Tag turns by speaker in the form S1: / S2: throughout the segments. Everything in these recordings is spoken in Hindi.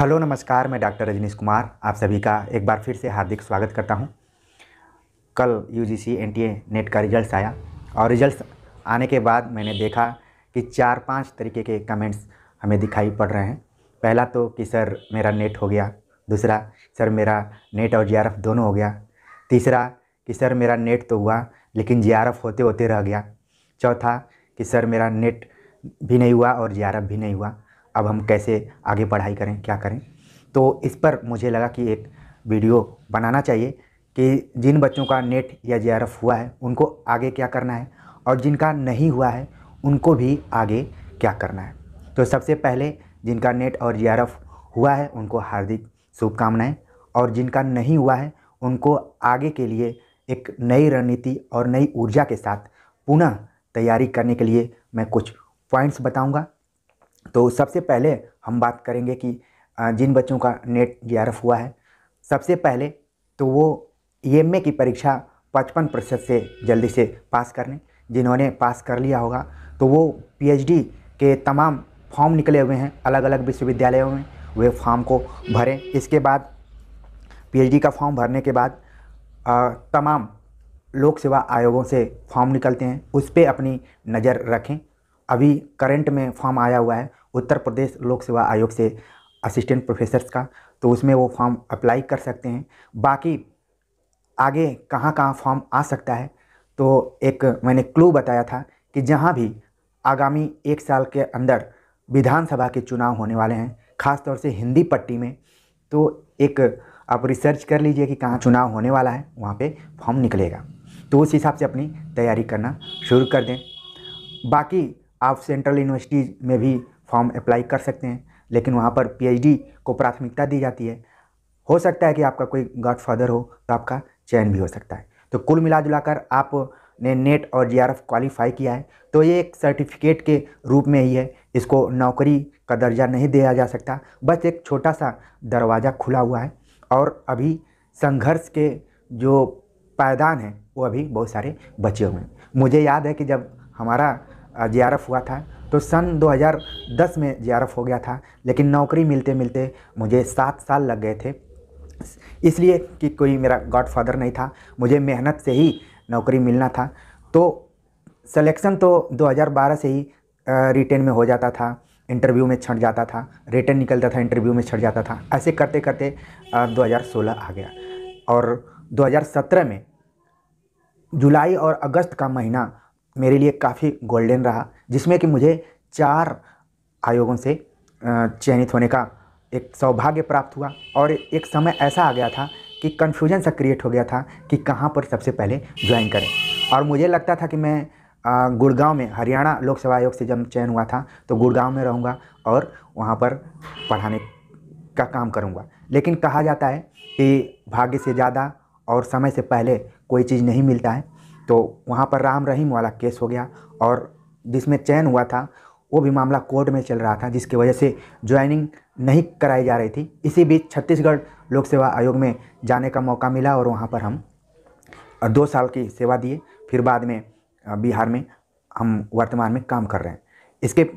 S1: हेलो नमस्कार मैं डॉक्टर रजनीश कुमार आप सभी का एक बार फिर से हार्दिक स्वागत करता हूं कल U G C N T A NET का रिजल्ट आया और रिजल्ट आने के बाद मैंने देखा कि चार पांच तरीके के कमेंट्स हमें दिखाई पड़ रहे हैं पहला तो कि सर मेरा नेट हो गया दूसरा सर मेरा नेट और जे दोनों हो गया तीसरा कि सर मेरा नेट तो हुआ लेकिन जे होते होते रह गया चौथा कि सर मेरा नेट भी नहीं हुआ और जे भी नहीं हुआ अब हम कैसे आगे पढ़ाई करें क्या करें तो इस पर मुझे लगा कि एक वीडियो बनाना चाहिए कि जिन बच्चों का नेट या जे हुआ है उनको आगे क्या करना है और जिनका नहीं हुआ है उनको भी आगे क्या करना है तो सबसे पहले जिनका नेट और जे हुआ है उनको हार्दिक शुभकामनाएँ और जिनका नहीं हुआ है उनको आगे के लिए एक नई रणनीति और नई ऊर्जा के साथ पुनः तैयारी करने के लिए मैं कुछ पॉइंट्स बताऊंगा तो सबसे पहले हम बात करेंगे कि जिन बच्चों का नेट जी हुआ है सबसे पहले तो वो ई e की परीक्षा पचपन प्रतिशत से जल्दी से पास कर लें जिन्होंने पास कर लिया होगा तो वो पीएचडी के तमाम फॉर्म निकले हुए हैं अलग अलग विश्वविद्यालयों में वे फॉर्म को भरें इसके बाद पीएचडी का फॉर्म भरने के बाद आ, तमाम लोक सेवा आयोगों से फॉर्म निकलते हैं उस पर अपनी नज़र रखें अभी करंट में फॉर्म आया हुआ है उत्तर प्रदेश लोक सेवा आयोग से असिस्टेंट प्रोफेसर्स का तो उसमें वो फॉर्म अप्लाई कर सकते हैं बाकी आगे कहाँ कहाँ फॉर्म आ सकता है तो एक मैंने क्लू बताया था कि जहाँ भी आगामी एक साल के अंदर विधानसभा के चुनाव होने वाले हैं खासतौर से हिंदी पट्टी में तो एक आप रिसर्च कर लीजिए कि कहाँ चुनाव होने वाला है वहाँ पे फॉर्म निकलेगा तो उस हिसाब से अपनी तैयारी करना शुरू कर दें बाकी आप सेंट्रल यूनिवर्सिटी में भी फॉर्म अप्लाई कर सकते हैं लेकिन वहाँ पर पी को प्राथमिकता दी जाती है हो सकता है कि आपका कोई गॉड फादर हो तो आपका चयन भी हो सकता है तो कुल मिला जुलाकर आपने नेट और जीआरएफ क्वालिफाई किया है तो ये एक सर्टिफिकेट के रूप में ही है इसको नौकरी का दर्जा नहीं दिया जा सकता बस एक छोटा सा दरवाज़ा खुला हुआ है और अभी संघर्ष के जो पायदान हैं वो अभी बहुत सारे बचे हुए हैं मुझे याद है कि जब हमारा जीआरएफ हुआ था तो सन 2010 में जीआरएफ हो गया था लेकिन नौकरी मिलते मिलते मुझे सात साल लग गए थे इसलिए कि कोई मेरा गॉडफादर नहीं था मुझे मेहनत से ही नौकरी मिलना था तो सिलेक्शन तो 2012 से ही रिटेन में हो जाता था इंटरव्यू में छट जाता था रिटर्न निकलता था इंटरव्यू में छट जाता था ऐसे करते करते दो आ गया और 2017 में जुलाई और अगस्त का महीना मेरे लिए काफ़ी गोल्डन रहा जिसमें कि मुझे चार आयोगों से चयनित होने का एक सौभाग्य प्राप्त हुआ और एक समय ऐसा आ गया था कि कन्फ्यूजन सा क्रिएट हो गया था कि कहाँ पर सबसे पहले ज्वाइन करें और मुझे लगता था कि मैं गुड़गांव में हरियाणा लोकसभा आयोग से जब चयन हुआ था तो गुड़गांव में रहूँगा और वहाँ पर पढ़ाने का काम करूँगा लेकिन कहा जाता है कि भाग्य से ज़्यादा और समय से पहले कोई चीज़ नहीं मिलता है तो वहाँ पर राम रहीम वाला केस हो गया और जिसमें चयन हुआ था वो भी मामला कोर्ट में चल रहा था जिसकी वजह से ज्वाइनिंग नहीं कराई जा रही थी इसी बीच छत्तीसगढ़ लोक सेवा आयोग में जाने का मौका मिला और वहाँ पर हम दो साल की सेवा दिए फिर बाद में बिहार में हम वर्तमान में काम कर रहे हैं इसके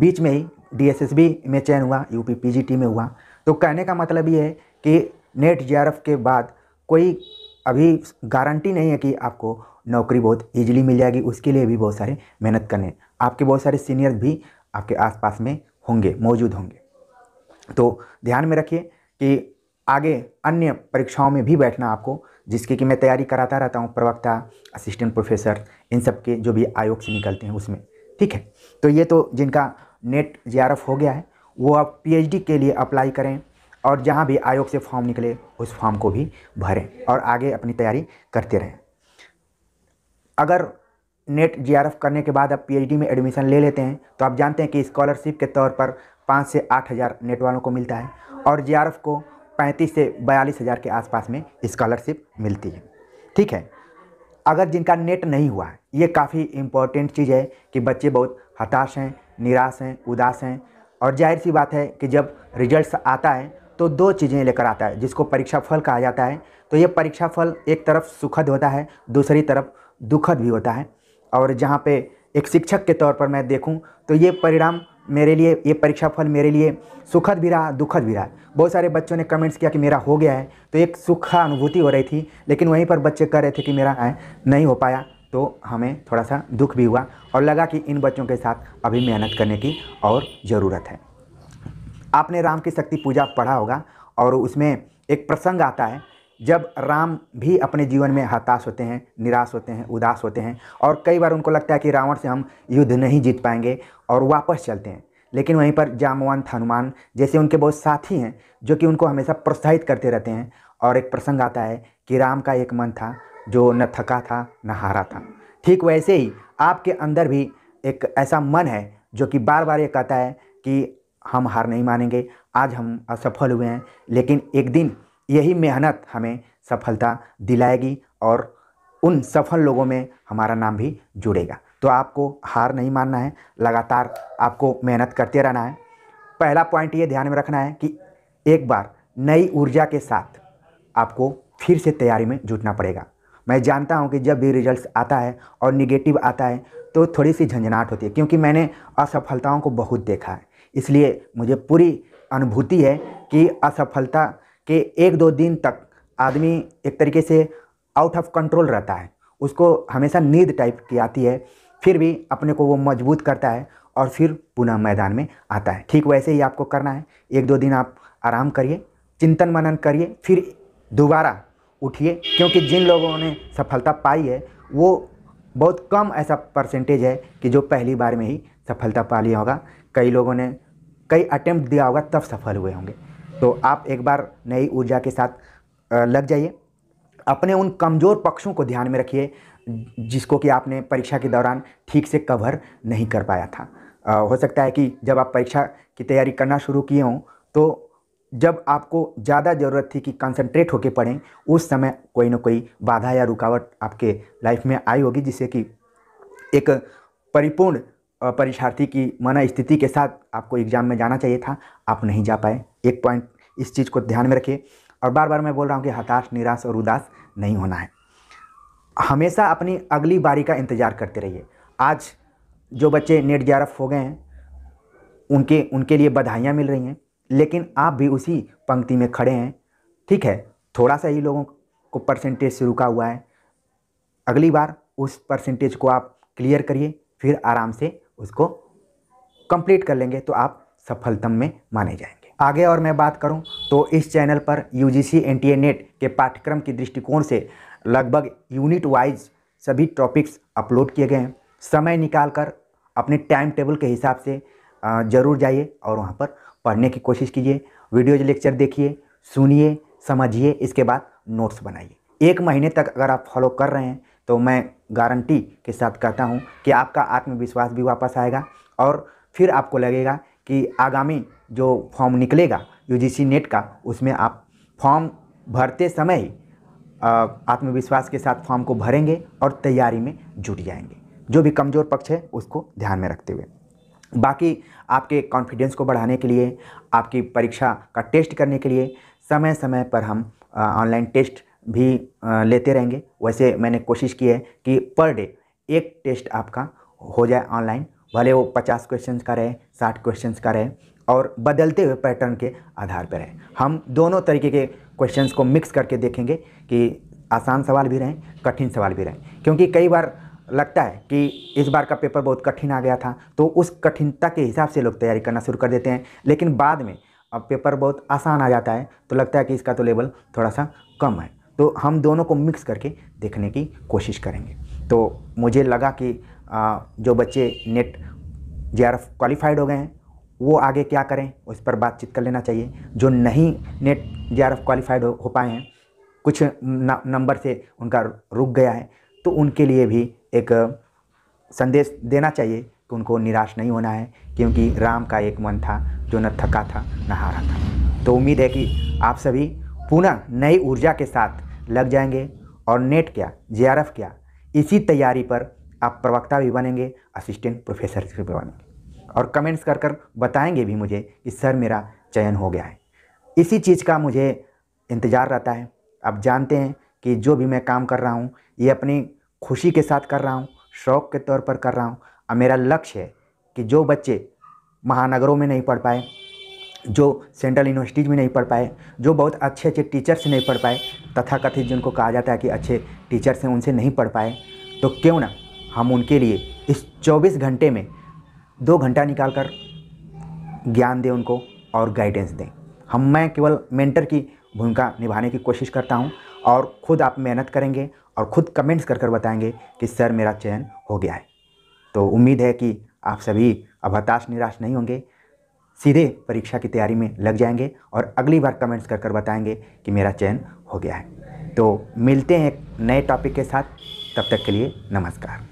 S1: बीच में ही डी में चयन हुआ यू पी में हुआ तो कहने का मतलब ये है कि नेट जीआरएफ के बाद कोई अभी गारंटी नहीं है कि आपको नौकरी बहुत ईजिली मिल जाएगी उसके लिए भी बहुत सारे मेहनत करने आपके बहुत सारे सीनियर भी आपके आसपास में होंगे मौजूद होंगे तो ध्यान में रखिए कि आगे अन्य परीक्षाओं में भी बैठना आपको जिसकी कि मैं तैयारी कराता रहता हूँ प्रवक्ता असिस्टेंट प्रोफेसर इन सब के जो भी आयोग से निकलते हैं उसमें ठीक है तो ये तो जिनका नेट जे हो गया है वो आप पीएचडी के लिए अप्लाई करें और जहाँ भी आयोग से फॉर्म निकले उस फॉर्म को भी भरें और आगे अपनी तैयारी करते रहें अगर नेट जीआरएफ करने के बाद आप पीएचडी में एडमिशन ले लेते हैं तो आप जानते हैं कि स्कॉलरशिप के तौर पर पाँच से आठ हज़ार नेट वालों को मिलता है और जीआरएफ को पैंतीस से बयालीस हज़ार के आसपास में स्कॉलरशिप मिलती है ठीक है अगर जिनका नेट नहीं हुआ है ये काफ़ी इम्पोर्टेंट चीज़ है कि बच्चे बहुत हताश हैं निराश हैं उदास हैं और जाहिर सी बात है कि जब रिजल्ट आता है तो दो चीज़ें लेकर आता है जिसको परीक्षा फल कहा जाता है तो ये परीक्षा फल एक तरफ सुखद होता है दूसरी तरफ दुखद भी होता है और जहाँ पे एक शिक्षक के तौर पर मैं देखूँ तो ये परिणाम मेरे लिए ये परीक्षा फल मेरे लिए सुखद भी रहा दुखद भी रहा बहुत सारे बच्चों ने कमेंट्स किया कि मेरा हो गया है तो एक सुखा अनुभूति हो रही थी लेकिन वहीं पर बच्चे कह रहे थे कि मेरा है नहीं हो पाया तो हमें थोड़ा सा दुख भी हुआ और लगा कि इन बच्चों के साथ अभी मेहनत करने की और ज़रूरत है आपने राम की शक्ति पूजा पढ़ा होगा और उसमें एक प्रसंग आता है जब राम भी अपने जीवन में हताश होते हैं निराश होते हैं उदास होते हैं और कई बार उनको लगता है कि रावण से हम युद्ध नहीं जीत पाएंगे और वापस चलते हैं लेकिन वहीं पर जामवंत हनुमान जैसे उनके बहुत साथी हैं जो कि उनको हमेशा प्रोत्साहित करते रहते हैं और एक प्रसंग आता है कि राम का एक मन था जो न थका था न हारा था ठीक वैसे ही आपके अंदर भी एक ऐसा मन है जो कि बार बार ये कहता है कि हम हार नहीं मानेंगे आज हम असफल हुए हैं लेकिन एक दिन यही मेहनत हमें सफलता दिलाएगी और उन सफल लोगों में हमारा नाम भी जुड़ेगा तो आपको हार नहीं मानना है लगातार आपको मेहनत करते रहना है पहला पॉइंट ये ध्यान में रखना है कि एक बार नई ऊर्जा के साथ आपको फिर से तैयारी में जुटना पड़ेगा मैं जानता हूँ कि जब भी रिजल्ट आता है और निगेटिव आता है तो थोड़ी सी झंझनाहट होती है क्योंकि मैंने असफलताओं को बहुत देखा है इसलिए मुझे पूरी अनुभूति है कि असफलता कि एक दो दिन तक आदमी एक तरीके से आउट ऑफ कंट्रोल रहता है उसको हमेशा नींद टाइप की आती है फिर भी अपने को वो मजबूत करता है और फिर पुनः मैदान में आता है ठीक वैसे ही आपको करना है एक दो दिन आप आराम करिए चिंतन मनन करिए फिर दोबारा उठिए क्योंकि जिन लोगों ने सफलता पाई है वो बहुत कम ऐसा परसेंटेज है कि जो पहली बार में ही सफलता पा लिया होगा कई लोगों ने कई अटेम्प्ट दिया होगा तब सफल हुए होंगे तो आप एक बार नई ऊर्जा के साथ लग जाइए अपने उन कमज़ोर पक्षों को ध्यान में रखिए जिसको कि आपने परीक्षा के दौरान ठीक से कवर नहीं कर पाया था आ, हो सकता है कि जब आप परीक्षा की तैयारी करना शुरू किए हों तो जब आपको ज़्यादा ज़रूरत थी कि कंसंट्रेट होकर पढ़ें उस समय कोई ना कोई बाधा या रुकावट आपके लाइफ में आई होगी जिससे कि एक परिपूर्ण परीक्षार्थी की मना स्थिति के साथ आपको एग्ज़ाम में जाना चाहिए था आप नहीं जा पाए एक पॉइंट इस चीज़ को ध्यान में रखिए और बार बार मैं बोल रहा हूँ कि हताश निराश और उदास नहीं होना है हमेशा अपनी अगली बारी का इंतज़ार करते रहिए आज जो बच्चे नेट ग्यारफ हो गए हैं उनके उनके लिए बधाइयाँ मिल रही हैं लेकिन आप भी उसी पंक्ति में खड़े हैं ठीक है थोड़ा सा ही लोगों को परसेंटेज से रुका हुआ है अगली बार उस परसेंटेज को आप क्लियर करिए फिर आराम से उसको कंप्लीट कर लेंगे तो आप सफलतम में माने जाएंगे आगे और मैं बात करूं तो इस चैनल पर यू जी नेट के पाठ्यक्रम के दृष्टिकोण से लगभग यूनिट वाइज सभी टॉपिक्स अपलोड किए गए हैं समय निकाल कर अपने टाइम टेबल के हिसाब से ज़रूर जाइए और वहाँ पर पढ़ने की कोशिश कीजिए वीडियोज लेक्चर देखिए सुनिए समझिए इसके बाद नोट्स बनाइए एक महीने तक अगर आप फॉलो कर रहे हैं तो मैं गारंटी के साथ कहता हूँ कि आपका आत्मविश्वास भी वापस आएगा और फिर आपको लगेगा कि आगामी जो फॉर्म निकलेगा यूजीसी नेट का उसमें आप फॉर्म भरते समय ही आत्मविश्वास के साथ फॉर्म को भरेंगे और तैयारी में जुट जाएंगे जो भी कमज़ोर पक्ष है उसको ध्यान में रखते हुए बाकी आपके कॉन्फिडेंस को बढ़ाने के लिए आपकी परीक्षा का टेस्ट करने के लिए समय समय पर हम ऑनलाइन टेस्ट भी आ, लेते रहेंगे वैसे मैंने कोशिश की है कि पर डे एक टेस्ट आपका हो जाए ऑनलाइन भले वो पचास क्वेश्चन का रहे साठ क्वेश्चन का रहे और बदलते हुए पैटर्न के आधार पर रहे हम दोनों तरीके के क्वेश्चन को मिक्स करके देखेंगे कि आसान सवाल भी रहें कठिन सवाल भी रहें क्योंकि कई बार लगता है कि इस बार का पेपर बहुत कठिन आ गया था तो उस कठिनता के हिसाब से लोग तैयारी करना शुरू कर देते हैं लेकिन बाद में अब पेपर बहुत आसान आ जाता है तो लगता है कि इसका तो लेवल थोड़ा सा कम है तो हम दोनों को मिक्स करके देखने की कोशिश करेंगे तो मुझे लगा कि जो बच्चे नेट जे क्वालिफाइड हो गए हैं वो आगे क्या करें उस पर बातचीत कर लेना चाहिए जो नहीं नेट जे क्वालिफाइड हो, हो पाए हैं कुछ नंबर से उनका रुक गया है तो उनके लिए भी एक संदेश देना चाहिए कि उनको निराश नहीं होना है क्योंकि राम का एक मन था जो न थका था न हारा था तो उम्मीद है कि आप सभी पुनः नई ऊर्जा के साथ लग जाएंगे और नेट क्या जे क्या इसी तैयारी पर आप प्रवक्ता भी बनेंगे असिस्टेंट प्रोफेसर भी बनेंगे और कमेंट्स कर कर बताएंगे भी मुझे कि सर मेरा चयन हो गया है इसी चीज़ का मुझे इंतज़ार रहता है आप जानते हैं कि जो भी मैं काम कर रहा हूँ ये अपनी खुशी के साथ कर रहा हूँ शौक़ के तौर पर कर रहा हूँ और मेरा लक्ष्य है कि जो बच्चे महानगरों में नहीं पढ़ पाए जो सेंट्रल यूनिवर्सिटीज़ में नहीं पढ़ पाए जो बहुत अच्छे अच्छे टीचर्स नहीं पढ़ पाए तथाकथित जिनको कहा जाता है कि अच्छे टीचर्स हैं उनसे नहीं पढ़ पाए तो क्यों ना हम उनके लिए इस 24 घंटे में दो घंटा निकाल कर ज्ञान दें उनको और गाइडेंस दें हम मैं केवल मेंटर की भूमिका निभाने की कोशिश करता हूँ और ख़ुद आप मेहनत करेंगे और ख़ुद कमेंट्स कर कर बताएंगे कि सर मेरा चयन हो गया है तो उम्मीद है कि आप सभी अब हताश निराश नहीं होंगे सीधे परीक्षा की तैयारी में लग जाएंगे और अगली बार कमेंट्स कर कर बताएंगे कि मेरा चयन हो गया है तो मिलते हैं एक नए टॉपिक के साथ तब तक के लिए नमस्कार